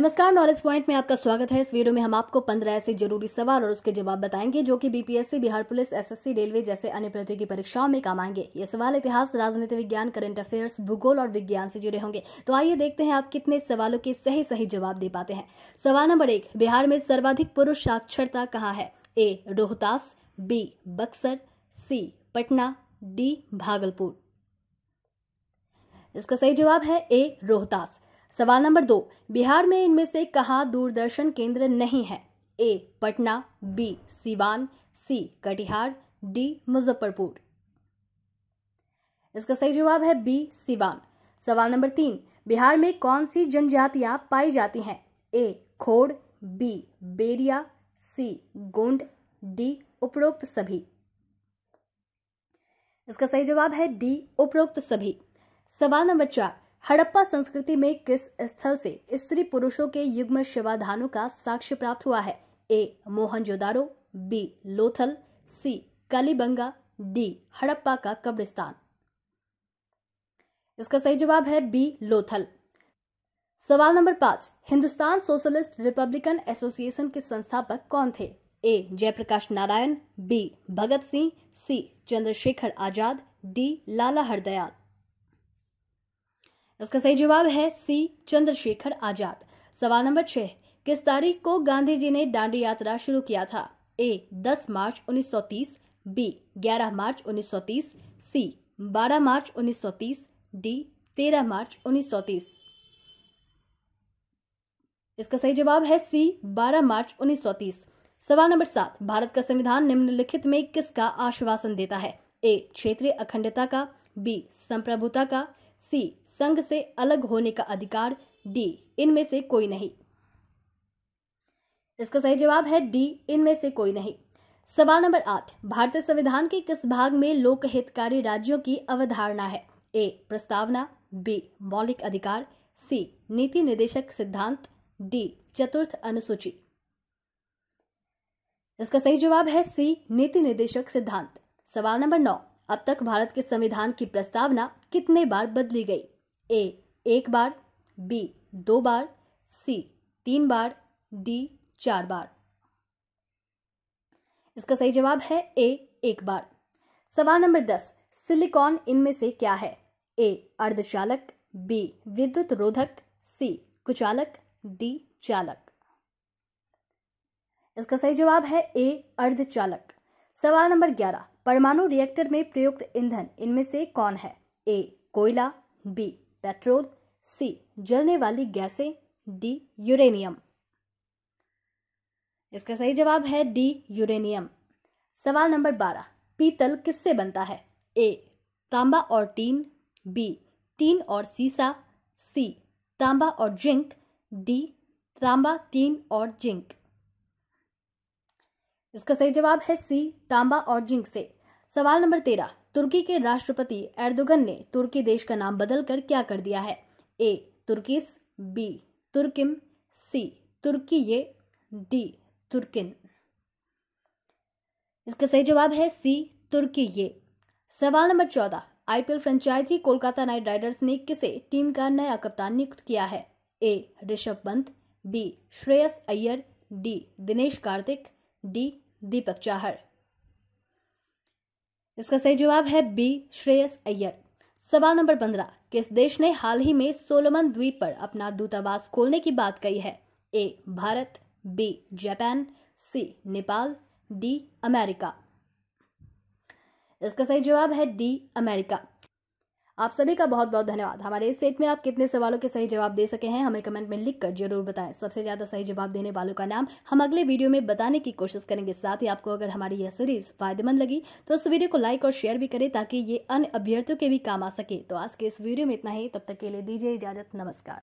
नमस्कार knowledge point में आपका स्वागत है इस वीडियो में हम आपको पंद्रह ऐसे जरूरी सवाल और उसके जवाब बताएंगे जो कि BPSC Bihar police SSC railway जैसे अन्य प्रतियोगी परीक्षाओं में काम आएंगे ये सवाल इतिहास राजनीति विज्ञान करंट अफेयर्स भूगोल और विज्ञान से जुड़े होंगे तो आइए देखते हैं आप कितने सवालों के सही सही जवाब दे पाते हैं सवाल नंबर एक बिहार में सर्वाधिक पुरुष साक्षरता कहाँ है A Rohtas B Buxar C Patna D Bhagalpur इसका सही जवाब है ए रोहतास सवाल नंबर दो बिहार में इनमें से कहा दूरदर्शन केंद्र नहीं है A Patna B Siwan C Katihar D Muzaffarpur इसका सही जवाब है बी सीवान सवाल नंबर तीन बिहार में कौन सी जनजातियां पाई जाती हैं ए खोड़ बी बेरिया सी गोंड डी उपरोक्त सभी इसका सही जवाब है डी उपरोक्त सभी सवाल नंबर चार हड़प्पा संस्कृति में किस स्थल से स्त्री पुरुषों के युग्म शिवाधानों का साक्ष्य प्राप्त हुआ है A Mohenjodaro B Lothal C Kalibangan D Harappa का कब्रिस्तान इसका सही जवाब है बी लोथल सवाल नंबर पांच हिंदुस्तान सोशलिस्ट रिपब्लिकन एसोसिएशन के संस्थापक कौन थे A Jayaprakash Narayan B Bhagat Singh C Chandrashekhar Azad D Lala Hardayal इसका सही जवाब है सी चंद्रशेखर आजाद सवाल नंबर छह किस तारीख को गांधी जी ने डांडी यात्रा शुरू किया था ए 10 मार्च 1930 बी 11 मार्च 1930 सी 12 मार्च 1930 डी 13 मार्च 1930 इसका सही जवाब है सी 12 मार्च 1930 सवाल नंबर सात भारत का संविधान निम्नलिखित में किसका आश्वासन देता है ए क्षेत्रीय अखंडता का बी संप्रभुता का सी संघ से अलग होने का अधिकार डी इनमें से कोई नहीं इसका सही जवाब है डी इनमें से कोई नहीं सवाल नंबर आठ भारतीय संविधान के किस भाग में लोक हितकारी राज्यों की अवधारणा है ए प्रस्तावना बी मौलिक अधिकार सी नीति निदेशक सिद्धांत डी चतुर्थ अनुसूची इसका सही जवाब है सी नीति निदेशक सिद्धांत सवाल नंबर नौ अब तक भारत के संविधान की प्रस्तावना कितने बार बदली गई ए एक बार बी दो बार सी तीन बार डी चार बार इसका सही जवाब है ए एक बार सवाल नंबर दस सिलिकॉन इनमें से क्या है ए अर्धचालक बी विद्युत रोधक सी कुचालक डी चालक इसका सही जवाब है ए अर्धचालक सवाल नंबर ग्यारह परमाणु रिएक्टर में प्रयुक्त ईंधन इनमें से कौन है ए कोयला बी पेट्रोल सी जलने वाली गैसें डी यूरेनियम इसका सही जवाब है डी यूरेनियम सवाल नंबर बारह पीतल किससे बनता है ए तांबा और टीन बी टीन और सीसा सी तांबा और जिंक डी तांबा टीन और जिंक इसका सही जवाब है सी तांबा और जिंक से सवाल नंबर तेरह तुर्की के राष्ट्रपति एर्दोगन ने तुर्की देश का नाम बदलकर क्या कर दिया है ए तुर्किस बी तुर्किम सी तुर्की ये डी तुर्किन इसका सही जवाब है सी तुर्की ये सवाल नंबर चौदह IPL franchise Kolkata Knight Riders ने किसे टीम का नया कप्तान नियुक्त किया है A Rishabh Pant B Shreyas Iyer D Dinesh Karthik D Deepak Chahar इसका सही जवाब है बी श्रेयस अय्यर सवाल नंबर पंद्रह किस देश ने हाल ही में सोलोमन द्वीप पर अपना दूतावास खोलने की बात कही है A Bharat B Japan C Nepal D America इसका सही जवाब है डी अमेरिका आप सभी का बहुत बहुत धन्यवाद हमारे इस सेट में आप कितने सवालों के सही जवाब दे सके हैं हमें कमेंट में लिखकर जरूर बताएं सबसे ज्यादा सही जवाब देने वालों का नाम हम अगले वीडियो में बताने की कोशिश करेंगे साथ ही आपको अगर हमारी यह सीरीज फायदेमंद लगी तो इस वीडियो को लाइक और शेयर भी करें ताकि ये अन्य अभ्यर्थियों के भी काम आ सके तो आज के इस वीडियो में इतना ही तब तक के लिए दीजिए इजाजत नमस्कार